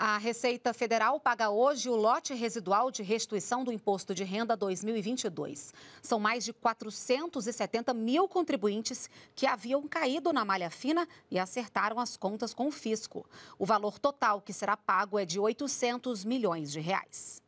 A Receita Federal paga hoje o lote residual de restituição do Imposto de Renda 2022. São mais de 470 mil contribuintes que haviam caído na malha fina e acertaram as contas com o fisco. O valor total que será pago é de 800 milhões de reais.